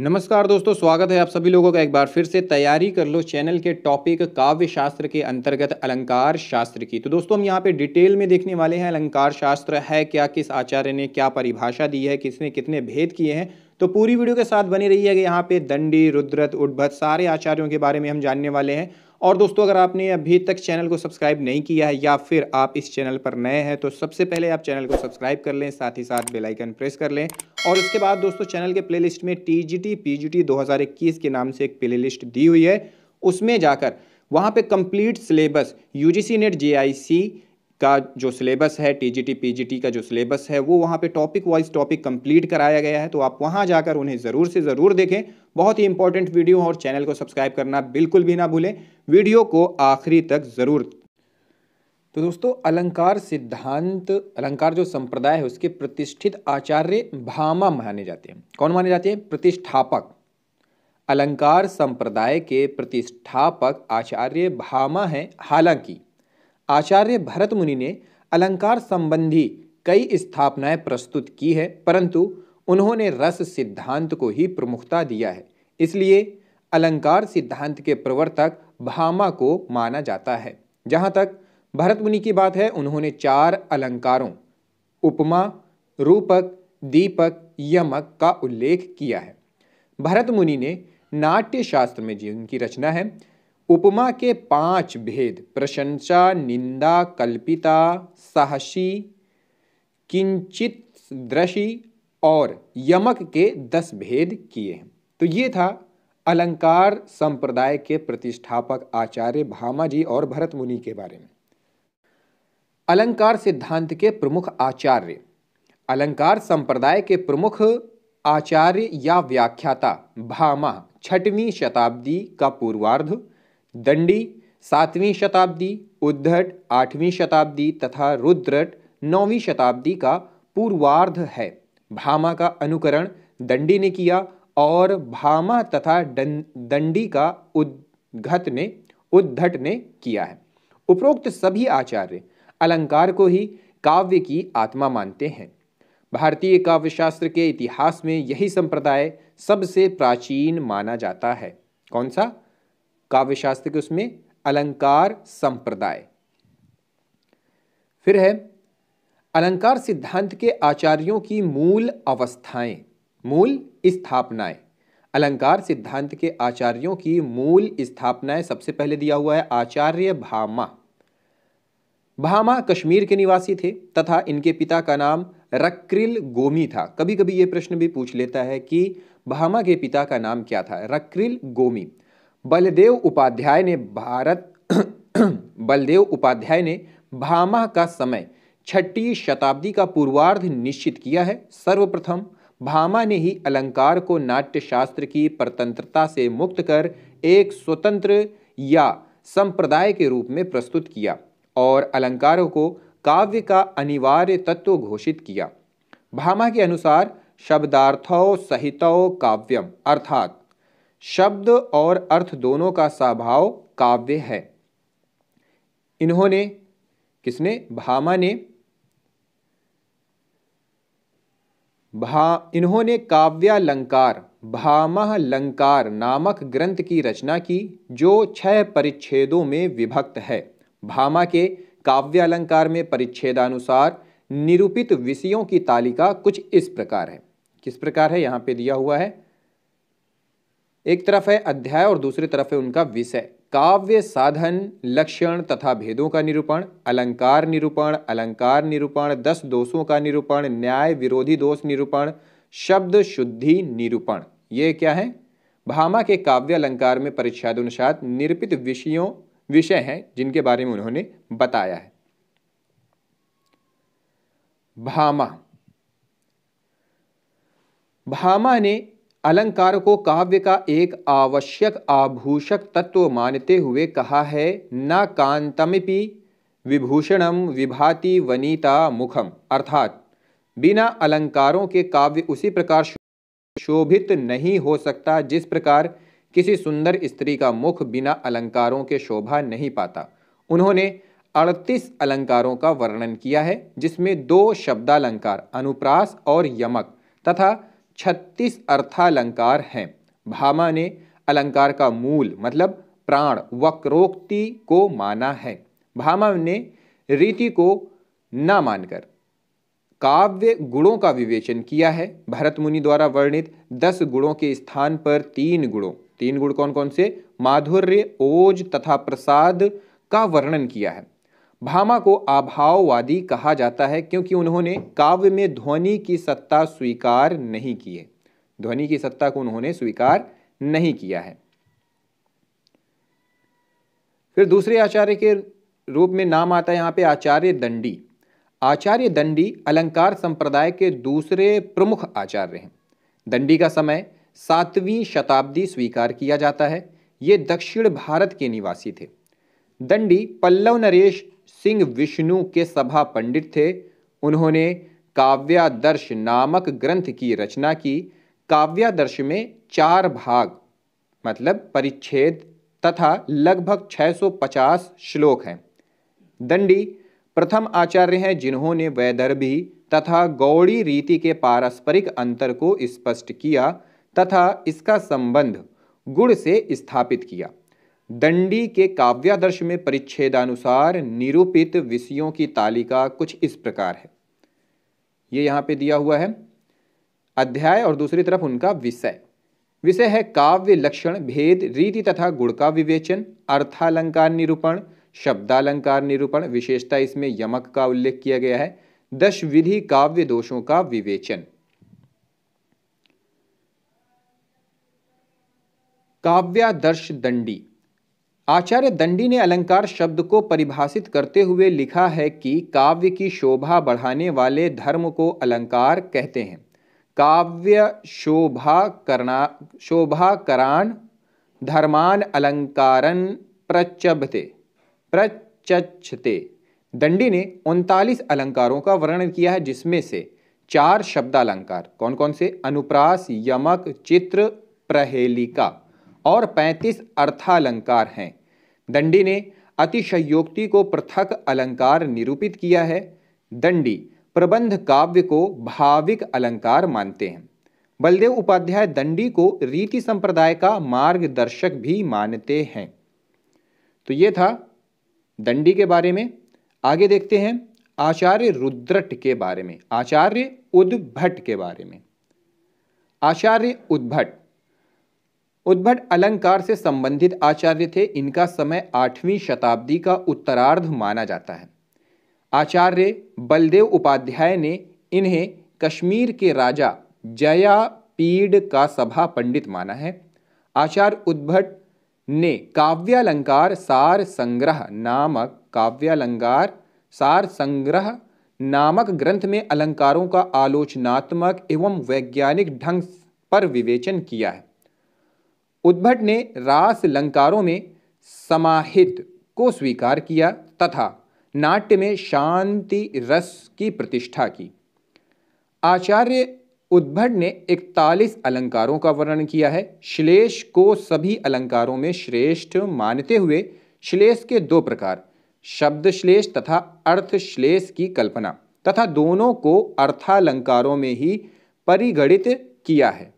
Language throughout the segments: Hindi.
नमस्कार दोस्तों स्वागत है आप सभी लोगों का एक बार फिर से तैयारी कर लो चैनल के टॉपिक काव्य शास्त्र के अंतर्गत अलंकार शास्त्र की तो दोस्तों हम यहाँ पे डिटेल में देखने वाले हैं अलंकार शास्त्र है क्या किस आचार्य ने क्या परिभाषा दी है किसने कितने भेद किए हैं तो पूरी वीडियो के साथ बनी रही है कि यहाँ पे दंडी रुद्रत उद्भत सारे आचार्यों के बारे में हम जानने वाले हैं और दोस्तों अगर आपने अभी तक चैनल को सब्सक्राइब नहीं किया है या फिर आप इस चैनल पर नए हैं तो सबसे पहले आप चैनल को सब्सक्राइब कर लें साथ ही साथ बेल आइकन प्रेस कर लें और उसके बाद दोस्तों चैनल के प्लेलिस्ट में टीजीटी पीजीटी इक्कीस के नाम से एक प्लेलिस्ट दी हुई है उसमें जाकर वहाँ पे complete syllabus UGC NET JIC का जो सिलेबस है टीजीटी पीजीटी का जो सिलेबस है वो वहाँ पे टॉपिक वाइज टॉपिक कंप्लीट कराया गया है तो आप वहाँ जाकर उन्हें ज़रूर से ज़रूर देखें बहुत ही इंपॉर्टेंट वीडियो और चैनल को सब्सक्राइब करना बिल्कुल भी ना भूलें वीडियो को आखिरी तक ज़रूर तो दोस्तों अलंकार सिद्धांत अलंकार जो संप्रदाय है उसके प्रतिष्ठित आचार्य भामा माने जाते हैं कौन माने जाते हैं प्रतिष्ठापक अलंकार संप्रदाय के प्रतिष्ठापक आचार्य भामा हैं हालांकि आचार्य भरत मुनि ने अलंकार संबंधी कई स्थापनाएं प्रस्तुत की है परंतु उन्होंने रस सिद्धांत को ही प्रमुखता दिया है इसलिए अलंकार सिद्धांत के प्रवर्तक भामा को माना जाता है जहाँ तक भरत मुनि की बात है उन्होंने चार अलंकारों उपमा रूपक दीपक यमक का उल्लेख किया है भरत मुनि ने नाट्य शास्त्र में जिनकी रचना है उपमा के पांच भेद प्रशंसा निंदा कल्पिता साहसी किंचित दृशि और यमक के दस भेद किए हैं तो ये था अलंकार संप्रदाय के प्रतिष्ठापक आचार्य भामाजी और भरत मुनि के बारे में अलंकार सिद्धांत के प्रमुख आचार्य अलंकार संप्रदाय के प्रमुख आचार्य या व्याख्याता भामा छठवीं शताब्दी का पूर्वार्ध दंडी सातवीं शताब्दी उद्धट आठवीं शताब्दी तथा रुद्रट नौवीं शताब्दी का पूर्वार्ध है भामा का अनुकरण दंडी ने किया और भामा तथा दंडी का उद्घत ने उद्धट ने किया है उपरोक्त सभी आचार्य अलंकार को ही काव्य की आत्मा मानते हैं भारतीय काव्य शास्त्र के इतिहास में यही संप्रदाय सबसे प्राचीन माना जाता है कौन सा काव्य शास्त्र के उसमें अलंकार संप्रदाय फिर है अलंकार सिद्धांत के आचार्यों की मूल अवस्थाएं मूल स्थापनाएं अलंकार सिद्धांत के आचार्यों की मूल स्थापनाएं सबसे पहले दिया हुआ है आचार्य भामा भामा कश्मीर के निवासी थे तथा इनके पिता का नाम रक्रिल गोमी था कभी कभी ये प्रश्न भी पूछ लेता है कि भामा के पिता का नाम क्या था रक्रिल गोमी बलदेव उपाध्याय ने भारत बलदेव उपाध्याय ने भामा का समय छठी शताब्दी का पूर्वार्ध निश्चित किया है सर्वप्रथम भामा ने ही अलंकार को नाट्य शास्त्र की परतंत्रता से मुक्त कर एक स्वतंत्र या संप्रदाय के रूप में प्रस्तुत किया और अलंकारों को काव्य का अनिवार्य तत्व घोषित किया भामा के अनुसार शब्दार्थों सहितौ काव्यम अर्थात शब्द और अर्थ दोनों का स्वभाव काव्य है इन्होंने किसने भामा ने भा इन्होंने काव्यालंकार भामहलंकार नामक ग्रंथ की रचना की जो छह परिच्छेदों में विभक्त है भामा के काव्यालंकार में परिच्छेदानुसार निरूपित विषयों की तालिका कुछ इस प्रकार है किस प्रकार है यहाँ पे दिया हुआ है एक तरफ है अध्याय और दूसरी तरफ है उनका विषय काव्य साधन लक्षण तथा भेदों का निरूपण अलंकार निरूपण अलंकार निरूपण दस दोषों का निरूपण न्याय विरोधी दोष निरूपण शब्द शुद्धि निरूपण ये क्या है भामा के काव्य अलंकार में अनुसार निरूपित विषयों विषय हैं जिनके बारे में उन्होंने बताया है भामा भामा ने अलंकार को काव्य का एक आवश्यक आभूषक तत्व मानते हुए कहा है न कांतमिपि विभूषणम विभाति वनीता मुखम अर्थात बिना अलंकारों के काव्य उसी प्रकार शोभित नहीं हो सकता जिस प्रकार किसी सुंदर स्त्री का मुख बिना अलंकारों के शोभा नहीं पाता उन्होंने अड़तीस अलंकारों का वर्णन किया है जिसमें दो शब्दालंकार अनुप्रास और यमक तथा छत्तीस अर्थालंकार हैं भामा ने अलंकार का मूल मतलब प्राण वक्रोक्ति को माना है भामा ने रीति को ना मानकर काव्य गुणों का विवेचन किया है भरत मुनि द्वारा वर्णित दस गुणों के स्थान पर तीन गुणों तीन गुण कौन कौन से माधुर्य ओज तथा प्रसाद का वर्णन किया है भामा को अभाववादी कहा जाता है क्योंकि उन्होंने काव्य में ध्वनि की सत्ता स्वीकार नहीं की है ध्वनि की सत्ता को उन्होंने स्वीकार नहीं किया है फिर दूसरे आचार्य के रूप में नाम आता है यहां पे आचार्य दंडी आचार्य दंडी अलंकार संप्रदाय के दूसरे प्रमुख आचार्य हैं दंडी का समय सातवीं शताब्दी स्वीकार किया जाता है ये दक्षिण भारत के निवासी थे दंडी पल्लव नरेश सिंह विष्णु के सभा पंडित थे उन्होंने काव्यादर्श नामक ग्रंथ की रचना की काव्यादर्श में चार भाग मतलब परिच्छेद तथा लगभग 650 श्लोक हैं दंडी प्रथम आचार्य हैं जिन्होंने वैदर्भी तथा गौड़ी रीति के पारस्परिक अंतर को स्पष्ट किया तथा इसका संबंध गुड़ से स्थापित किया दंडी के काव्यादर्श में परिच्छेदानुसार निरूपित विषयों की तालिका कुछ इस प्रकार है ये यहां पे दिया हुआ है अध्याय और दूसरी तरफ उनका विषय विषय है काव्य लक्षण भेद रीति तथा गुण का विवेचन अर्थालंकार निरूपण शब्दालंकार निरूपण विशेषता इसमें यमक का उल्लेख किया गया है दश विधि काव्य दोषों का विवेचन काव्यादर्श दंडी आचार्य दंडी ने अलंकार शब्द को परिभाषित करते हुए लिखा है कि काव्य की शोभा बढ़ाने वाले धर्म को अलंकार कहते हैं काव्य शोभा करना शोभा करान धर्मान अलंकारन प्रचभते प्रचच्छते दंडी ने उनतालीस अलंकारों का वर्णन किया है जिसमें से चार शब्दालंकार कौन कौन से अनुप्रास यमक चित्र प्रहेलिका और 35 अर्थालंकार हैं दंडी ने अतिशयोक्ति को पृथक अलंकार निरूपित किया है दंडी प्रबंध काव्य को भाविक अलंकार मानते हैं बलदेव उपाध्याय दंडी को रीति संप्रदाय का मार्गदर्शक भी मानते हैं तो ये था दंडी के बारे में आगे देखते हैं आचार्य रुद्रट के बारे में आचार्य उद्भट के बारे में आचार्य उद्भट उद्भट अलंकार से संबंधित आचार्य थे इनका समय आठवीं शताब्दी का उत्तरार्ध माना जाता है आचार्य बलदेव उपाध्याय ने इन्हें कश्मीर के राजा जया पीड का सभा पंडित माना है आचार्य उद्भट ने काव्यालंकार सार संग्रह नामक काव्यालंकार सार संग्रह नामक ग्रंथ में अलंकारों का आलोचनात्मक एवं वैज्ञानिक ढंग पर विवेचन किया है उद्भट ने रास लंकारों में समाहित को स्वीकार किया तथा नाट्य में शांति रस की प्रतिष्ठा की आचार्य उद्भट ने इकतालीस अलंकारों का वर्णन किया है श्लेष को सभी अलंकारों में श्रेष्ठ मानते हुए श्लेष के दो प्रकार शब्द श्लेष तथा अर्थ श्लेष की कल्पना तथा दोनों को अर्थालंकारों में ही परिगणित किया है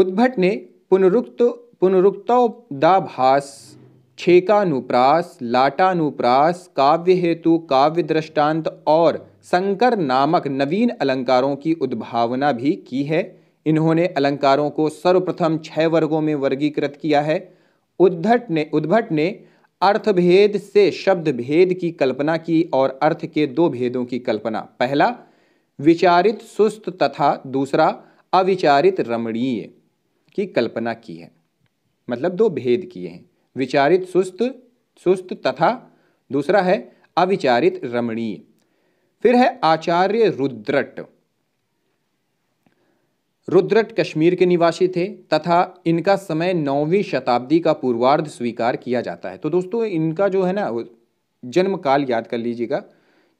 उद्भट ने पुनरुक्त पुनरुक्तोदाभास छेकानुप्रास लाटानुप्रास काव्य हेतु काव्य दृष्टांत और संकर नामक नवीन अलंकारों की उद्भावना भी की है इन्होंने अलंकारों को सर्वप्रथम छह वर्गों में वर्गीकृत किया है उद्धट ने उद्भट ने अर्थभेद से शब्द भेद की कल्पना की और अर्थ के दो भेदों की कल्पना पहला विचारित सुस्त तथा दूसरा अविचारित रमणीय की कल्पना की है मतलब दो भेद किए हैं विचारित सुस्त सुस्त तथा दूसरा है अविचारित रमणीय फिर है आचार्य रुद्रट रुद्रट कश्मीर के निवासी थे तथा इनका समय नौवीं शताब्दी का पूर्वार्ध स्वीकार किया जाता है तो दोस्तों इनका जो है ना जन्म काल याद कर लीजिएगा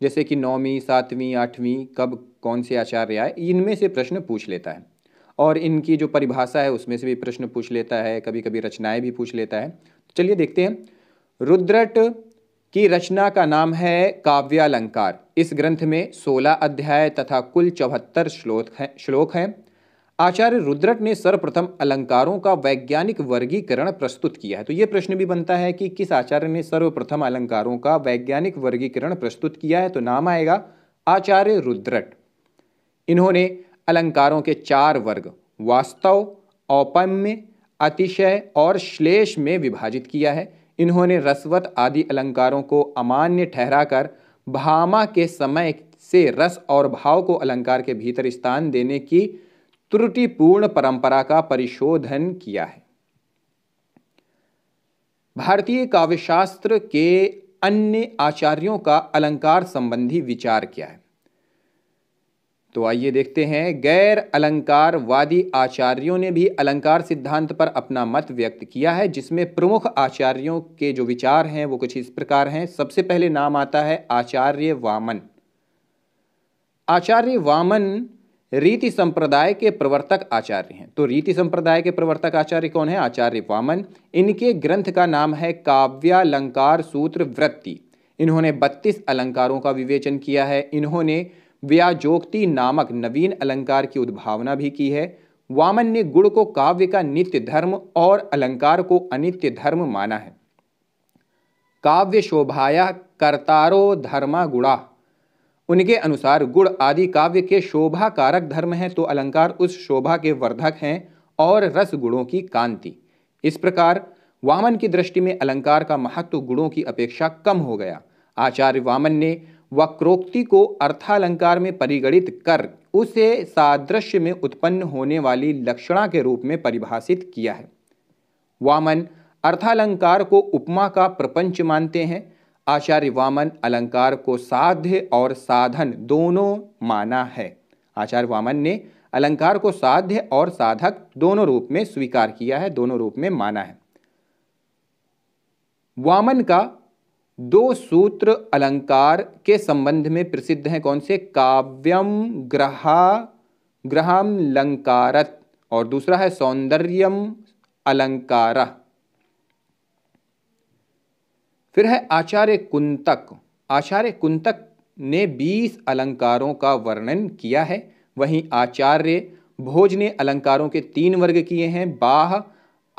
जैसे कि नौवीं सातवीं आठवीं कब कौन से आचार्य आए इनमें से प्रश्न पूछ लेता है और इनकी जो परिभाषा है उसमें से भी प्रश्न पूछ लेता है कभी कभी रचनाएं भी पूछ लेता है तो चलिए देखते हैं रुद्रट की रचना का नाम है काव्यालंकार इस ग्रंथ में सोलह अध्याय तथा कुल चौहत्तर श्लोक हैं श्लोक हैं आचार्य रुद्रट ने सर्वप्रथम अलंकारों का वैज्ञानिक वर्गीकरण प्रस्तुत किया है तो ये प्रश्न भी बनता है कि किस आचार्य ने सर्वप्रथम अलंकारों का वैज्ञानिक वर्गीकरण प्रस्तुत किया है तो नाम आएगा आचार्य रुद्रट इन्होंने अलंकारों के चार वर्ग वास्तव औपम्य अतिशय और श्लेष में विभाजित किया है इन्होंने रसवत आदि अलंकारों को अमान्य ठहराकर भामा के समय से रस और भाव को अलंकार के भीतर स्थान देने की त्रुटिपूर्ण परंपरा का परिशोधन किया है भारतीय काव्यशास्त्र के अन्य आचार्यों का अलंकार संबंधी विचार क्या है तो आइए देखते हैं गैर अलंकारवादी आचार्यों ने भी अलंकार सिद्धांत पर अपना मत व्यक्त किया है जिसमें प्रमुख आचार्यों के जो विचार हैं वो कुछ इस प्रकार हैं सबसे पहले नाम आता है आचार्य वामन आचार्य वामन रीति संप्रदाय के प्रवर्तक आचार्य हैं तो रीति संप्रदाय के प्रवर्तक आचार्य कौन है आचार्य वामन इनके ग्रंथ का नाम है काव्यालंकार सूत्र वृत्ति इन्होंने बत्तीस अलंकारों का विवेचन किया है इन्होंने व्याजोक्ति नामक नवीन अलंकार की उद्भावना भी की है वामन ने गुण को काव्य का नित्य धर्म और अलंकार को अनित्य धर्म माना है काव्य शोभाया कर्तारो धर्मा गुणा उनके अनुसार गुण आदि काव्य के शोभा कारक धर्म हैं तो अलंकार उस शोभा के वर्धक हैं और रस गुणों की कांति इस प्रकार वामन की दृष्टि में अलंकार का महत्व गुणों की अपेक्षा कम हो गया आचार्य वामन ने वक्रोक्ति को अर्थालंकार में परिगणित कर उसे सादृश्य में उत्पन्न होने वाली लक्षणा के रूप में परिभाषित किया है वामन अर्थालंकार को उपमा का प्रपंच मानते हैं आचार्य वामन अलंकार को साध्य और साधन दोनों माना है आचार्य वामन ने अलंकार को साध्य और साधक दोनों रूप में स्वीकार किया है दोनों रूप में माना है वामन का दो सूत्र अलंकार के संबंध में प्रसिद्ध हैं कौन से काव्यम ग्रहा ग्रहम लंकारत और दूसरा है सौंदर्यम अलंकार फिर है आचार्य कुंतक आचार्य कुंतक ने बीस अलंकारों का वर्णन किया है वहीं आचार्य भोज ने अलंकारों के तीन वर्ग किए हैं बाह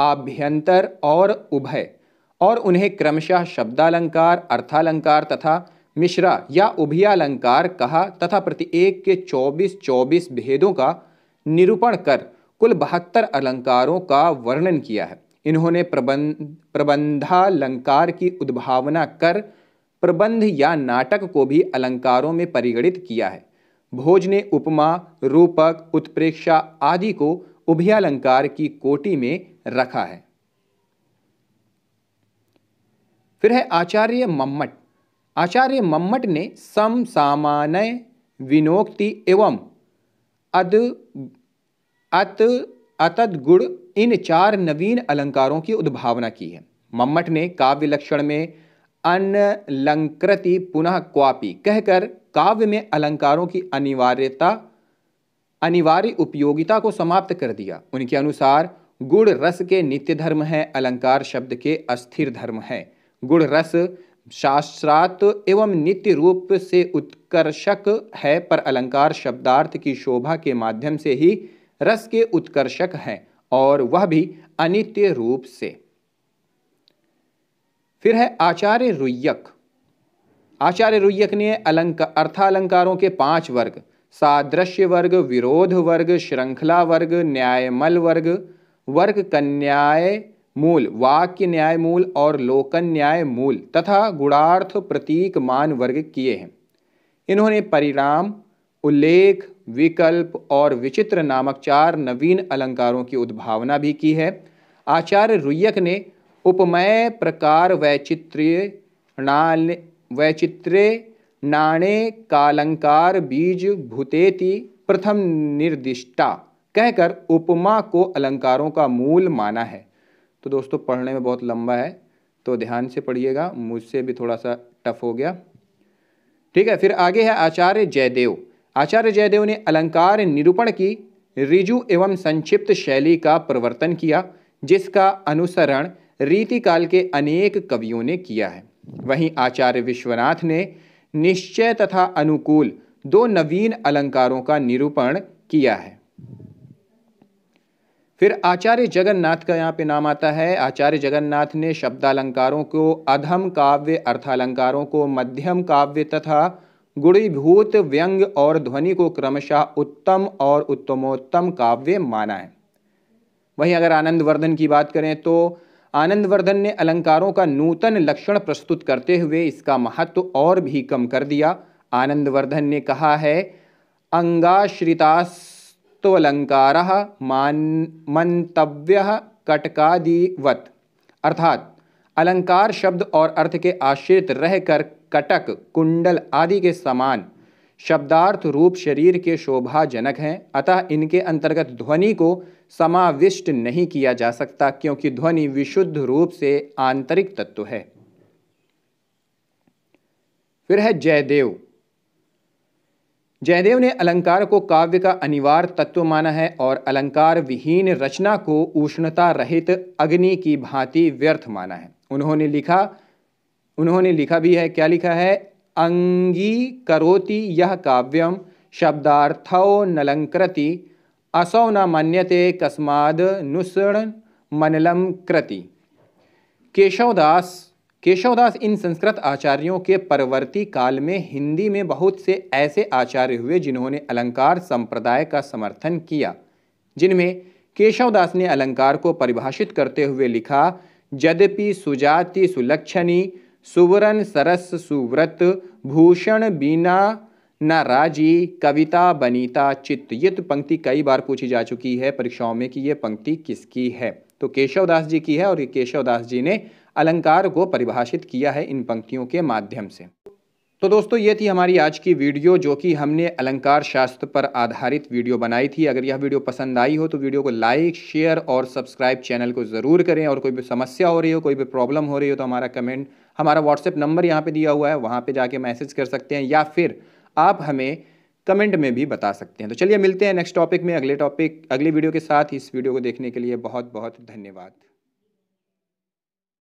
आभ्यंतर और उभय और उन्हें क्रमशः शब्दालंकार अर्थालंकार तथा मिश्रा या उभियालंकार कहा तथा प्रत्येक के 24 24 भेदों का निरूपण कर कुल बहत्तर अलंकारों का वर्णन किया है इन्होंने प्रबंध प्रबंधालंकार की उद्भावना कर प्रबंध या नाटक को भी अलंकारों में परिगणित किया है भोज ने उपमा रूपक उत्प्रेक्षा आदि को उभयालंकार की कोटि में रखा है फिर है आचार्य मम्मट आचार्य मम्मट ने सम सामान्य विनोक्ति एवं अद अत अतद गुण इन चार नवीन अलंकारों की उद्भावना की है मम्मट ने काव्य लक्षण में अनलंकृति पुनः क्वापी कहकर काव्य में अलंकारों की अनिवार्यता अनिवार्य उपयोगिता को समाप्त कर दिया उनके अनुसार गुड़ रस के नित्य धर्म है अलंकार शब्द के अस्थिर धर्म है गुण रस शास्त्रात् एवं नित्य रूप से उत्कर्षक है पर अलंकार शब्दार्थ की शोभा के माध्यम से ही रस के उत्कर्षक हैं और वह भी अनित्य रूप से फिर है आचार्य रुयक आचार्य रुयक ने अलंक अर्थालंकारों के पांच वर्ग सादृश्य वर्ग विरोध वर्ग श्रृंखला वर्ग न्यायमल वर्ग वर्ग कन्याय मूल वाक्य न्याय मूल और लोकन न्याय मूल तथा गुणार्थ प्रतीक मान वर्ग किए हैं इन्होंने परिणाम उल्लेख विकल्प और विचित्र नामक चार नवीन अलंकारों की उद्भावना भी की है आचार्य रुयक ने उपमय प्रकार वैचित्र्य नाल वैचित्र्य नाणे कालंकार बीज भूतेति प्रथम निर्दिष्टा कहकर उपमा को अलंकारों का मूल माना है तो दोस्तों पढ़ने में बहुत लंबा है तो ध्यान से पढ़िएगा मुझसे भी थोड़ा सा टफ हो गया ठीक है फिर आगे है आचार्य जयदेव आचार्य जयदेव ने अलंकार निरूपण की रिजु एवं संक्षिप्त शैली का प्रवर्तन किया जिसका अनुसरण रीतिकाल के अनेक कवियों ने किया है वहीं आचार्य विश्वनाथ ने निश्चय तथा अनुकूल दो नवीन अलंकारों का निरूपण किया है फिर आचार्य जगन्नाथ का यहाँ पे नाम आता है आचार्य जगन्नाथ ने शब्दालंकारों को अधम काव्य अर्थालंकारों को मध्यम काव्य तथा गुणीभूत व्यंग और ध्वनि को क्रमशः उत्तम और उत्तमोत्तम काव्य माना है वहीं अगर आनंदवर्धन की बात करें तो आनंदवर्धन ने अलंकारों का नूतन लक्षण प्रस्तुत करते हुए इसका महत्व और भी कम कर दिया आनंदवर्धन ने कहा है अंगाश्रितास तो अलंकार मान मंतव्य कटकादिवत अर्थात अलंकार शब्द और अर्थ के आश्रित रहकर कटक कुंडल आदि के समान शब्दार्थ रूप शरीर के शोभाजनक हैं अतः इनके अंतर्गत ध्वनि को समाविष्ट नहीं किया जा सकता क्योंकि ध्वनि विशुद्ध रूप से आंतरिक तत्व है फिर है जयदेव जयदेव ने अलंकार को काव्य का अनिवार्य तत्व माना है और अलंकार विहीन रचना को उष्णता रहित अग्नि की भांति व्यर्थ माना है उन्होंने लिखा उन्होंने लिखा भी है क्या लिखा है अंगी करोति यह काव्यम शब्दार्थो नलंकृति असौ न मान्यते कस्माद नुसृण मनलम कृति केशवदास केशवदास इन संस्कृत आचार्यों के परवर्ती काल में हिंदी में बहुत से ऐसे आचार्य हुए जिन्होंने अलंकार संप्रदाय का समर्थन किया जिनमें केशवदास ने अलंकार को परिभाषित करते हुए लिखा यद्यपि सुजाति सुलक्षणी सुवरण सरस सुव्रत भूषण बीना न राजी कविता बनीता चित्त ये तो पंक्ति कई बार पूछी जा चुकी है परीक्षाओं में कि ये पंक्ति किसकी है तो केशवदास जी की है और ये केशवदास जी ने अलंकार को परिभाषित किया है इन पंक्तियों के माध्यम से तो दोस्तों ये थी हमारी आज की वीडियो जो कि हमने अलंकार शास्त्र पर आधारित वीडियो बनाई थी अगर यह वीडियो पसंद आई हो तो वीडियो को लाइक शेयर और सब्सक्राइब चैनल को ज़रूर करें और कोई भी समस्या हो रही हो कोई भी प्रॉब्लम हो रही हो तो हमारा कमेंट हमारा व्हाट्सएप नंबर यहाँ पे दिया हुआ है वहाँ पर जाके मैसेज कर सकते हैं या फिर आप हमें कमेंट में भी बता सकते हैं तो चलिए मिलते हैं नेक्स्ट टॉपिक में अगले टॉपिक अगले वीडियो के साथ इस वीडियो को देखने के लिए बहुत बहुत धन्यवाद